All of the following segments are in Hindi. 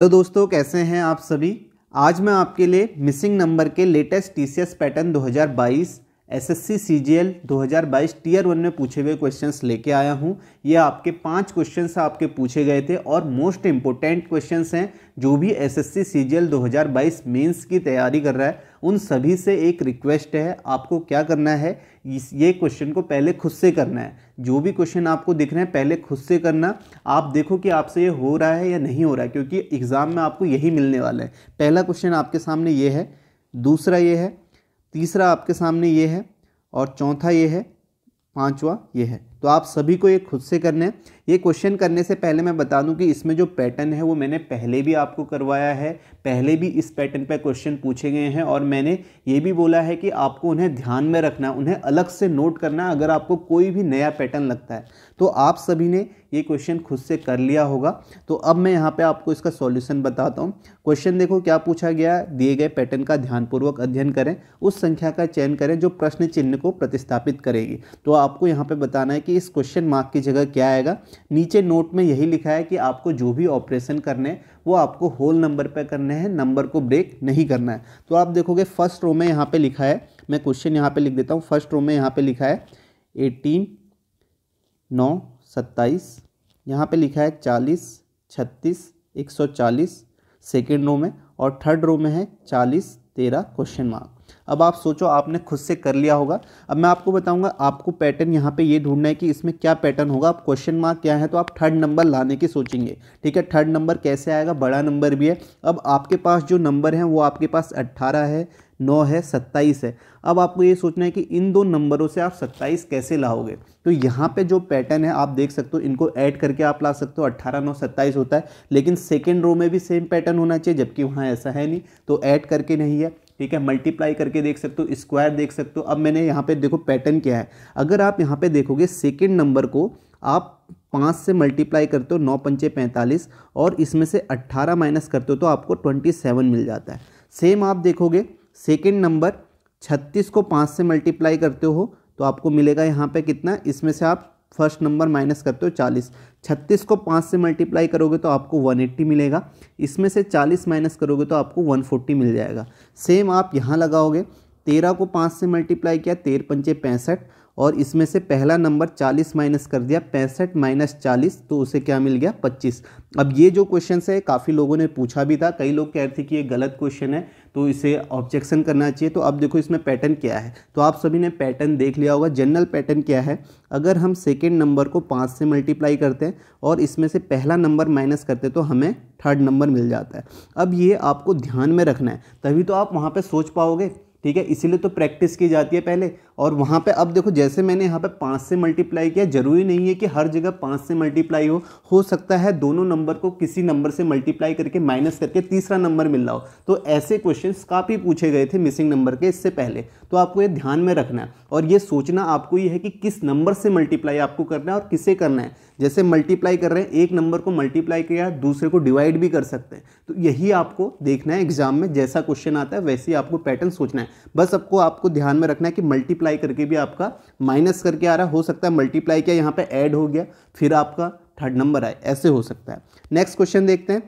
तो दोस्तों कैसे हैं आप सभी आज मैं आपके लिए मिसिंग नंबर के लेटेस्ट टी pattern SSC CGL 2022 tier one में पूछे हुए क्वेश्चंस लेके आया हूँ ये आपके पांच क्वेश्चंस आपके पूछे गए थे और मोस्ट इम्पोर्टेंट क्वेश्चंस हैं जो भी एसएससी सीजीएल 2022 मेंस की तैयारी कर रहा है उन सभी से एक रिक्वेस्ट है आपको क्या करना है इस ये क्वेश्चन को पहले खुद से करना है जो भी क्वेश्चन आपको दिख रहे हैं पहले खुद से करना आप देखो कि आपसे ये हो रहा है या नहीं हो रहा है क्योंकि एग्ज़ाम में आपको यही मिलने वाला है पहला क्वेश्चन आपके सामने ये है दूसरा ये है तीसरा आपके सामने ये है और चौथा ये है पांचवा ये है तो आप सभी को ये खुद से करना है ये क्वेश्चन करने से पहले मैं बता दूं कि इसमें जो पैटर्न है वो मैंने पहले भी आपको करवाया है पहले भी इस पैटर्न पर क्वेश्चन पूछे गए हैं और मैंने ये भी बोला है कि आपको उन्हें ध्यान में रखना उन्हें अलग से नोट करना अगर आपको कोई भी नया पैटर्न लगता है तो आप सभी ने ये क्वेश्चन खुद से कर लिया होगा तो अब मैं यहाँ पे आपको इसका सॉल्यूशन बताता हूँ क्वेश्चन देखो क्या पूछा गया दिए गए पैटर्न का ध्यानपूर्वक अध्ययन करें उस संख्या का चयन करें जो प्रश्न चिन्ह को प्रतिस्थापित करेगी तो आपको यहाँ पे बताना है कि इस क्वेश्चन मार्क की जगह क्या आएगा नीचे नोट में यही लिखा है कि आपको जो भी ऑपरेशन करने हैं वो आपको होल नंबर पर करने हैं नंबर को ब्रेक नहीं करना है तो आप देखोगे फर्स्ट रो में यहाँ पर लिखा है मैं क्वेश्चन यहाँ पर लिख देता हूँ फर्स्ट रो में यहाँ पर लिखा है एटीन नौ सत्ताईस यहाँ पे लिखा है चालीस छत्तीस एक सौ चालीस सेकेंड रो में और थर्ड रो में है चालीस तेरह क्वेश्चन मार्क अब आप सोचो आपने खुद से कर लिया होगा अब मैं आपको बताऊंगा आपको पैटर्न यहाँ पे ये ढूंढना है कि इसमें क्या पैटर्न होगा आप क्वेश्चन मार्क क्या है तो आप थर्ड नंबर लाने की सोचेंगे ठीक है थर्ड नंबर कैसे आएगा बड़ा नंबर भी है अब आपके पास जो नंबर है वो आपके पास अट्ठारह है नौ है सत्ताईस है अब आपको ये सोचना है कि इन दो नंबरों से आप सत्ताईस कैसे लाओगे तो यहाँ पे जो पैटर्न है आप देख सकते हो इनको ऐड करके आप ला सकते हो अट्ठारह नौ सत्ताईस होता है लेकिन सेकेंड रो में भी सेम पैटर्न होना चाहिए जबकि वहाँ ऐसा है नहीं तो ऐड करके नहीं है ठीक है मल्टीप्लाई करके देख सकते हो स्क्वायर देख सकते हो अब मैंने यहाँ पे देखो पैटर्न क्या है अगर आप यहाँ पे देखोगे सेकेंड नंबर को आप पाँच से मल्टीप्लाई करते हो नौ पंचे पैंतालीस और इसमें से अट्ठारह माइनस करते हो तो आपको ट्वेंटी सेवन मिल जाता है सेम आप देखोगे सेकेंड नंबर छत्तीस को पाँच से मल्टीप्लाई करते हो तो आपको मिलेगा यहाँ पे कितना इसमें से आप फर्स्ट नंबर माइनस करते हो चालीस छत्तीस को पाँच से मल्टीप्लाई करोगे तो आपको वन एट्टी मिलेगा इसमें से चालीस माइनस करोगे तो आपको वन फोर्टी मिल जाएगा सेम आप यहाँ लगाओगे तेरह को पाँच से मल्टीप्लाई किया तेरह पंचे पैंसठ और इसमें से पहला नंबर 40 माइनस कर दिया पैंसठ माइनस चालीस तो उसे क्या मिल गया 25 अब ये जो क्वेश्चन है काफ़ी लोगों ने पूछा भी था कई लोग कह रहे थे कि ये गलत क्वेश्चन है तो इसे ऑब्जेक्शन करना चाहिए तो अब देखो इसमें पैटर्न क्या है तो आप सभी ने पैटर्न देख लिया होगा जनरल पैटर्न क्या है अगर हम सेकेंड नंबर को पाँच से मल्टीप्लाई करते हैं और इसमें से पहला नंबर माइनस करते तो हमें थर्ड नंबर मिल जाता है अब ये आपको ध्यान में रखना है तभी तो आप वहाँ पर सोच पाओगे ठीक है इसीलिए तो प्रैक्टिस की जाती है पहले और वहाँ पे अब देखो जैसे मैंने यहाँ पे पाँच से मल्टीप्लाई किया ज़रूरी नहीं है कि हर जगह पाँच से मल्टीप्लाई हो हो सकता है दोनों नंबर को किसी नंबर से मल्टीप्लाई करके माइनस करके तीसरा नंबर मिल रहा हो तो ऐसे क्वेश्चन काफ़ी पूछे गए थे मिसिंग नंबर के इससे पहले तो आपको ये ध्यान में रखना है और ये सोचना आपको ये है कि किस नंबर से मल्टीप्लाई आपको करना है और किसे करना है जैसे मल्टीप्लाई कर रहे हैं एक नंबर को मल्टीप्लाई किया दूसरे को डिवाइड भी कर सकते हैं तो यही आपको देखना है एग्जाम में जैसा क्वेश्चन आता है वैसे ही आपको पैटर्न सोचना है बस आपको आपको ध्यान में रखना है कि मल्टीप्लाई मल्टीप्लाई करके भी आपका माइनस करके आ रहा हो सकता है मल्टीप्लाई किया यहाँ पे ऐड हो गया फिर आपका थर्ड नंबर आए ऐसे हो सकता है नेक्स्ट क्वेश्चन देखते हैं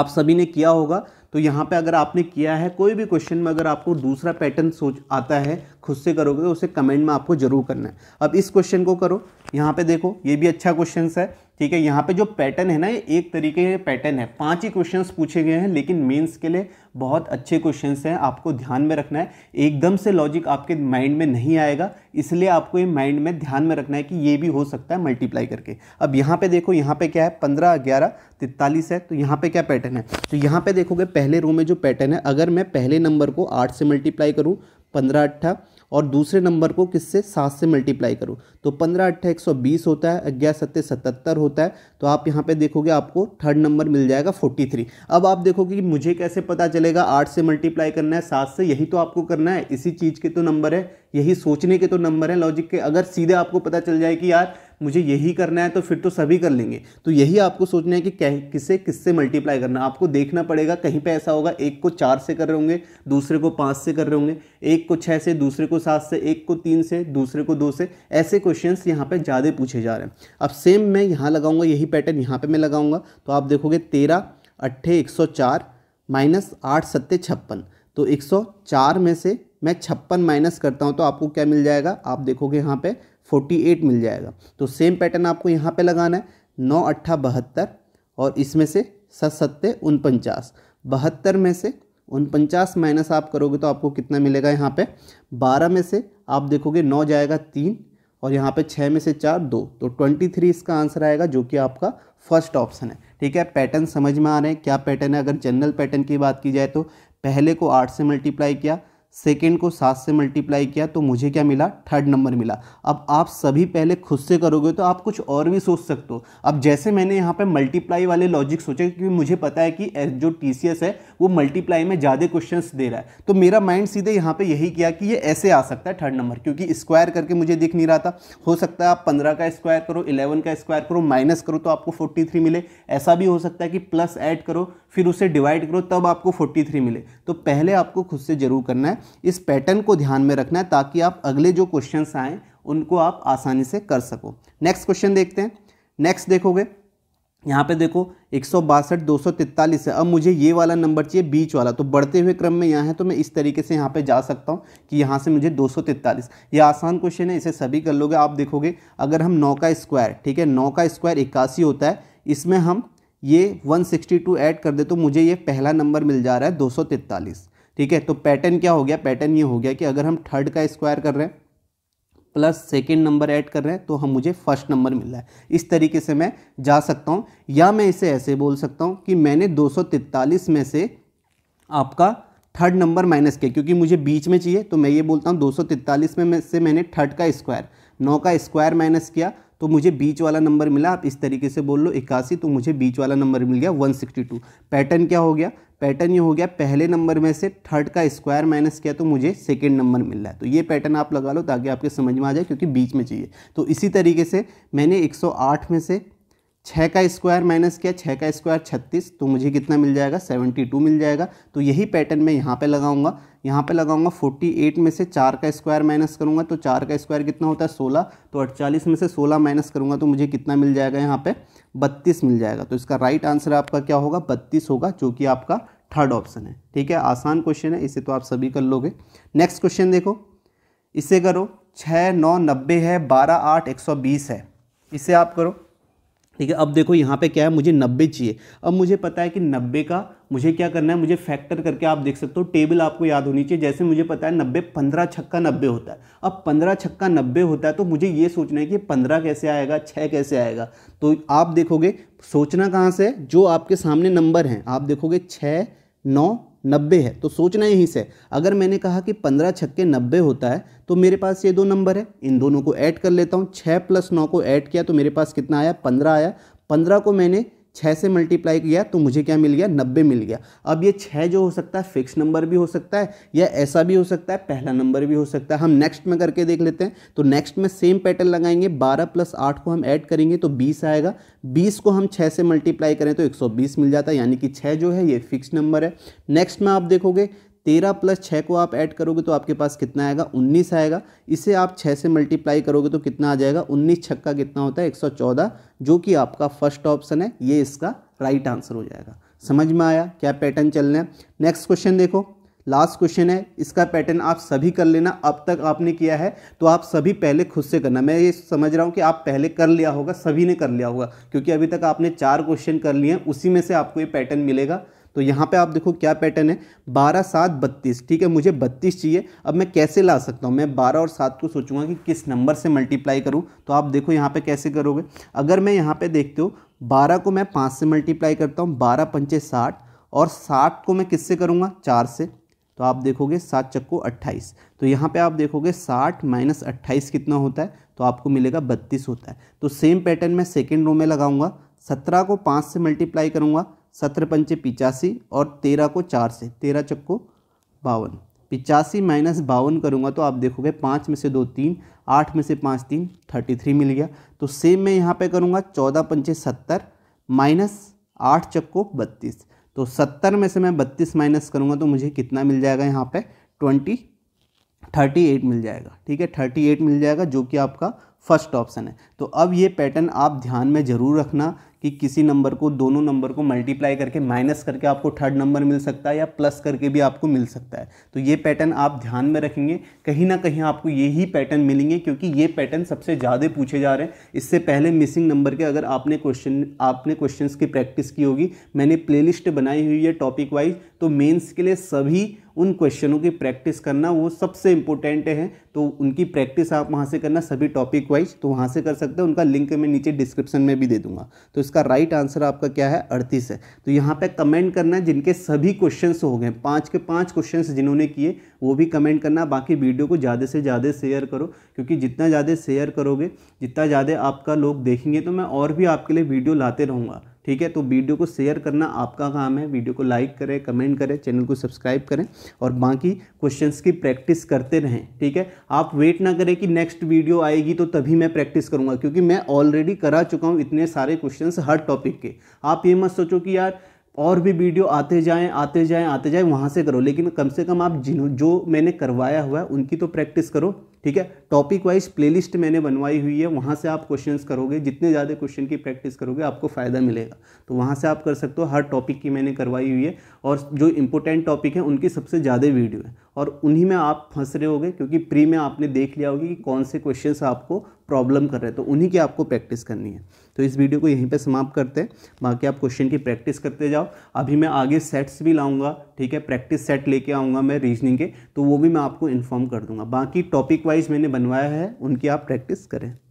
आप सभी ने किया होगा तो यहाँ पे अगर आपने किया है कोई भी क्वेश्चन में अगर आपको दूसरा पैटर्न सोच आता है खुद से करोगे तो उसे कमेंट में आपको जरूर करना है अब इस क्वेश्चन को करो यहाँ पे देखो ये भी अच्छा क्वेश्चन है ठीक है यहाँ पे जो पैटर्न है ना ये एक तरीके के पैटर्न है पांच ही क्वेश्चंस पूछे गए हैं लेकिन मेंस के लिए बहुत अच्छे क्वेश्चंस हैं आपको ध्यान में रखना है एकदम से लॉजिक आपके माइंड में नहीं आएगा इसलिए आपको ये माइंड में ध्यान में रखना है कि ये भी हो सकता है मल्टीप्लाई करके अब यहाँ पर देखो यहाँ पे क्या है पंद्रह ग्यारह तैतालीस है तो यहाँ पे क्या पैटर्न है तो यहाँ पर देखोगे पहले रो में जो पैटर्न है अगर मैं पहले नंबर को आठ से मल्टीप्लाई करूँ पंद्रह अट्ठा और दूसरे नंबर को किससे सात से मल्टीप्लाई करो तो पंद्रह अट्ठे एक सौ बीस होता है अग्ञा सत्य सतहत्तर होता है तो आप यहाँ पे देखोगे आपको थर्ड नंबर मिल जाएगा फोर्टी थ्री अब आप देखोगे कि मुझे कैसे पता चलेगा आठ से मल्टीप्लाई करना है सात से यही तो आपको करना है इसी चीज़ के तो नंबर है यही सोचने के तो नंबर है लॉजिक के अगर सीधे आपको पता चल जाए कि यार मुझे यही करना है तो फिर तो सभी कर लेंगे तो यही आपको सोचना है कि किससे किससे मल्टीप्लाई करना आपको देखना पड़ेगा कहीं पे ऐसा होगा एक को चार से कर रहे होंगे दूसरे को पाँच से कर रहे होंगे एक को छः से दूसरे को सात से एक को तीन से दूसरे को दो से ऐसे क्वेश्चन यहाँ पर ज़्यादा पूछे जा रहे हैं अब सेम मैं यहाँ लगाऊंगा यही पैटर्न यहाँ पर मैं लगाऊंगा तो आप देखोगे तेरह अट्ठे एक सौ चार माइनस आठ सत्ते छप्पन तो 104 में से मैं छप्पन माइनस करता हूँ तो आपको क्या मिल जाएगा आप देखोगे यहाँ पे 48 मिल जाएगा तो सेम पैटर्न आपको यहाँ पे लगाना है नौ अट्ठा बहत्तर और इसमें से सत सत्ते उनपचास बहत्तर में से उनपचास माइनस आप करोगे तो आपको कितना मिलेगा यहाँ पे बारह में से आप देखोगे नौ जाएगा तीन और यहाँ पे छः में से चार दो तो ट्वेंटी थ्री इसका आंसर आएगा जो कि आपका फर्स्ट ऑप्शन है ठीक है पैटर्न समझ में आ रहे हैं क्या पैटर्न है अगर जनरल पैटर्न की बात की जाए तो पहले को आठ से मल्टीप्लाई किया सेकेंड को सात से मल्टीप्लाई किया तो मुझे क्या मिला थर्ड नंबर मिला अब आप सभी पहले खुद से करोगे तो आप कुछ और भी सोच सकते हो अब जैसे मैंने यहाँ पे मल्टीप्लाई वाले लॉजिक सोचे क्योंकि मुझे पता है कि जो टी है वो मल्टीप्लाई में ज़्यादा क्वेश्चन दे रहा है तो मेरा माइंड सीधे यहाँ पर यही किया कि ये ऐसे आ सकता है थर्ड नंबर क्योंकि स्क्वायर करके मुझे दिख नहीं रहा था हो सकता है आप पंद्रह का स्क्वायर करो इलेवन का स्क्वायर करो माइनस करो तो आपको फोर्टी मिले ऐसा भी हो सकता है कि प्लस ऐड करो फिर उसे डिवाइड करो तब आपको फोर्टी मिले तो पहले आपको खुद से जरूर करना है इस पैटर्न को ध्यान में रखना है ताकि आप अगले जो क्वेश्चन आएँ उनको आप आसानी से कर सको नेक्स्ट क्वेश्चन देखते हैं नेक्स्ट देखोगे यहाँ पे देखो एक सौ बासठ दो सौ तैतालीस है अब मुझे ये वाला नंबर चाहिए बीच वाला तो बढ़ते हुए क्रम में यहाँ है तो मैं इस तरीके से यहाँ पे जा सकता हूँ कि यहाँ से मुझे दो सौ तैतालीस ये आसान क्वेश्चन है इसे सभी कर लोगे आप देखोगे अगर हम नौ का स्क्वायर ठीक है नौ का स्क्वायर इक्यासी होता है इसमें हम ये टू ऐड कर दे तो मुझे ये पहला नंबर मिल जा रहा है दो सौ तिरतालीस ठीक है तो पैटर्न क्या हो गया पैटर्न ये हो गया कि अगर हम थर्ड का स्क्वायर कर रहे हैं प्लस सेकेंड नंबर ऐड कर रहे हैं तो हम मुझे फर्स्ट नंबर मिल रहा है इस तरीके से मैं जा सकता हूँ या मैं इसे ऐसे बोल सकता हूँ कि मैंने दो में से आपका थर्ड नंबर माइनस किया क्योंकि मुझे बीच में चाहिए तो मैं ये बोलता हूँ दो में से मैंने थर्ड का स्क्वायर नौ का स्क्वायर माइनस किया तो मुझे बीच वाला नंबर मिला आप इस तरीके से बोल लो इक्यासी तो मुझे बीच वाला नंबर मिल गया 162 पैटर्न क्या हो गया पैटर्न ये हो गया पहले नंबर में से थर्ड का स्क्वायर माइनस किया तो मुझे सेकेंड नंबर मिल रहा है तो ये पैटर्न आप लगा लो ताकि आपके समझ में आ जाए क्योंकि बीच में चाहिए तो इसी तरीके से मैंने 108 में से छः का स्क्वायर माइनस किया छः का स्क्वायर छत्तीस तो मुझे कितना मिल जाएगा सेवेंटी टू मिल जाएगा तो यही पैटर्न मैं यहाँ पे लगाऊंगा यहाँ पे लगाऊंगा फोर्टी एट में से चार का स्क्वायर माइनस करूँगा तो चार का स्क्वायर कितना होता है सोलह तो अड़चालीस में से सोलह माइनस करूँगा तो मुझे कितना मिल जाएगा यहाँ पर बत्तीस मिल जाएगा तो इसका राइट आंसर आपका क्या होगा बत्तीस होगा जो कि आपका थर्ड ऑप्शन है ठीक है आसान क्वेश्चन है इसे तो आप सभी कर लोगे नेक्स्ट क्वेश्चन देखो इसे करो छः नौ नब्बे है बारह आठ एक सौ बीस है इसे आप करो ठीक है अब देखो यहाँ पे क्या है मुझे नब्बे चाहिए अब मुझे पता है कि नब्बे का मुझे क्या करना है मुझे फैक्टर करके आप देख सकते हो टेबल आपको याद होनी चाहिए जैसे मुझे पता है नब्बे पंद्रह छक्का नब्बे होता है अब पंद्रह छक्का नब्बे होता है तो मुझे ये सोचना है कि पंद्रह कैसे आएगा छः कैसे आएगा तो आप देखोगे सोचना कहाँ से जो आपके सामने नंबर हैं आप देखोगे छः नौ नब्बे है तो सोचना यहीं से अगर मैंने कहा कि पंद्रह छक्के नब्बे होता है तो मेरे पास ये दो नंबर है इन दोनों को ऐड कर लेता हूँ छः प्लस नौ को ऐड किया तो मेरे पास कितना आया पंद्रह आया पंद्रह को मैंने छः से मल्टीप्लाई किया तो मुझे क्या मिल गया नब्बे मिल गया अब ये छः जो हो सकता है फिक्स नंबर भी हो सकता है या ऐसा भी हो सकता है पहला नंबर भी हो सकता है हम नेक्स्ट में करके देख लेते हैं तो नेक्स्ट में सेम पैटर्न लगाएंगे बारह प्लस आठ को हम ऐड करेंगे तो बीस आएगा बीस को हम छः से मल्टीप्लाई करें तो एक सौ बीस मिल जाता है यानी कि छः जो है ये फिक्स नंबर है नेक्स्ट में आप देखोगे तेरह प्लस छः को आप ऐड करोगे तो आपके पास कितना आएगा उन्नीस आएगा इसे आप छः से मल्टीप्लाई करोगे तो कितना आ जाएगा उन्नीस छक्का कितना होता है एक सौ चौदह जो कि आपका फर्स्ट ऑप्शन है ये इसका राइट आंसर हो जाएगा समझ में आया क्या पैटर्न चलना है नेक्स्ट क्वेश्चन देखो लास्ट क्वेश्चन है इसका पैटर्न आप सभी कर लेना अब तक आपने किया है तो आप सभी पहले खुद से करना मैं ये समझ रहा हूँ कि आप पहले कर लिया होगा सभी ने कर लिया होगा क्योंकि अभी तक आपने चार क्वेश्चन कर लिए हैं उसी में से आपको ये पैटर्न मिलेगा तो यहाँ पे आप देखो क्या पैटर्न है बारह सात बत्तीस ठीक है मुझे बत्तीस चाहिए अब मैं कैसे ला सकता हूँ मैं बारह और सात को सोचूंगा कि किस नंबर से मल्टीप्लाई करूँ तो आप देखो यहाँ पे कैसे करोगे अगर मैं यहाँ पे देखते हो बारह को मैं पाँच से मल्टीप्लाई करता हूँ बारह पंचे साठ और साठ को मैं किससे करूँगा चार से तो आप देखोगे सात चक्को अट्ठाईस तो यहाँ पे आप देखोगे साठ माइनस अट्ठाईस कितना होता है तो आपको मिलेगा बत्तीस होता है तो सेम पैटर्न मैं सेकेंड रो में लगाऊंगा सत्रह को पाँच से मल्टीप्लाई करूँगा सत्रह पंचे पिचासी और तेरह को चार से तेरह चक्को बावन पिचासी माइनस बावन करूँगा तो आप देखोगे पाँच में से दो तीन आठ में से पाँच तीन थर्टी थ्री मिल गया तो सेम मैं यहाँ पे करूँगा चौदह पंचे सत्तर माइनस आठ चक्को बत्तीस तो सत्तर में से मैं बत्तीस माइनस करूँगा तो मुझे कितना मिल जाएगा यहाँ पर ट्वेंटी थर्टी एट मिल जाएगा ठीक है थर्टी एट मिल जाएगा जो कि आपका फर्स्ट ऑप्शन है तो अब ये पैटर्न आप ध्यान में ज़रूर रखना कि किसी नंबर को दोनों नंबर को मल्टीप्लाई करके माइनस करके आपको थर्ड नंबर मिल सकता है या प्लस करके भी आपको मिल सकता है तो ये पैटर्न आप ध्यान में रखेंगे कहीं ना कहीं आपको ये ही पैटर्न मिलेंगे क्योंकि ये पैटर्न सबसे ज़्यादा पूछे जा रहे हैं इससे पहले मिसिंग नंबर के अगर आपने क्वेश्चन आपने क्वेश्चन की प्रैक्टिस की होगी मैंने प्ले बनाई हुई है टॉपिक वाइज तो मेन्स के लिए सभी उन क्वेश्चनों की प्रैक्टिस करना वो सबसे इम्पोर्टेंट है तो उनकी प्रैक्टिस आप वहाँ से करना सभी टॉपिक वाइज तो वहाँ से कर सकते हैं उनका लिंक मैं नीचे डिस्क्रिप्शन में भी दे दूंगा तो इसका राइट आंसर आपका क्या है अड़तीस है तो यहाँ पर कमेंट करना जिनके सभी क्वेश्चन हो गए पाँच के पाँच क्वेश्चन जिन्होंने किए वो भी कमेंट करना बाकी वीडियो को ज़्यादा से ज़्यादा शेयर करो क्योंकि जितना ज़्यादा शेयर करोगे जितना ज़्यादा आपका लोग देखेंगे तो मैं और भी आपके लिए वीडियो लाते रहूँगा ठीक है तो वीडियो को शेयर करना आपका काम है वीडियो को लाइक करें कमेंट करें चैनल को सब्सक्राइब करें और बाकी क्वेश्चंस की प्रैक्टिस करते रहें ठीक है आप वेट ना करें कि नेक्स्ट वीडियो आएगी तो तभी मैं प्रैक्टिस करूँगा क्योंकि मैं ऑलरेडी करा चुका हूँ इतने सारे क्वेश्चन हर टॉपिक के आप ये मत सोचो कि यार और भी वीडियो आते जाएं आते जाएं आते जाएं वहाँ से करो लेकिन कम से कम आप जिन्हों जो मैंने करवाया हुआ है उनकी तो प्रैक्टिस करो ठीक है टॉपिक वाइज प्लेलिस्ट मैंने बनवाई हुई है वहाँ से आप क्वेश्चंस करोगे जितने ज़्यादा क्वेश्चन की प्रैक्टिस करोगे आपको फ़ायदा मिलेगा तो वहाँ से आप कर सकते हो हर टॉपिक की मैंने करवाई हुई है और जो इम्पोर्टेंट टॉपिक है उनकी सबसे ज़्यादा वीडियो है और उन्हीं में आप फंस रहे होगे क्योंकि प्री में आपने देख लिया होगी कि कौन से क्वेश्चंस आपको प्रॉब्लम कर रहे हैं तो उन्हीं की आपको प्रैक्टिस करनी है तो इस वीडियो को यहीं पे समाप्त करते हैं बाकी आप क्वेश्चन की प्रैक्टिस करते जाओ अभी मैं आगे सेट्स भी लाऊंगा ठीक है प्रैक्टिस सेट लेके आऊँगा मैं रीजनिंग के तो वो भी मैं आपको इन्फॉर्म कर दूंगा बाकी टॉपिक वाइज मैंने बनवाया है उनकी आप प्रैक्टिस करें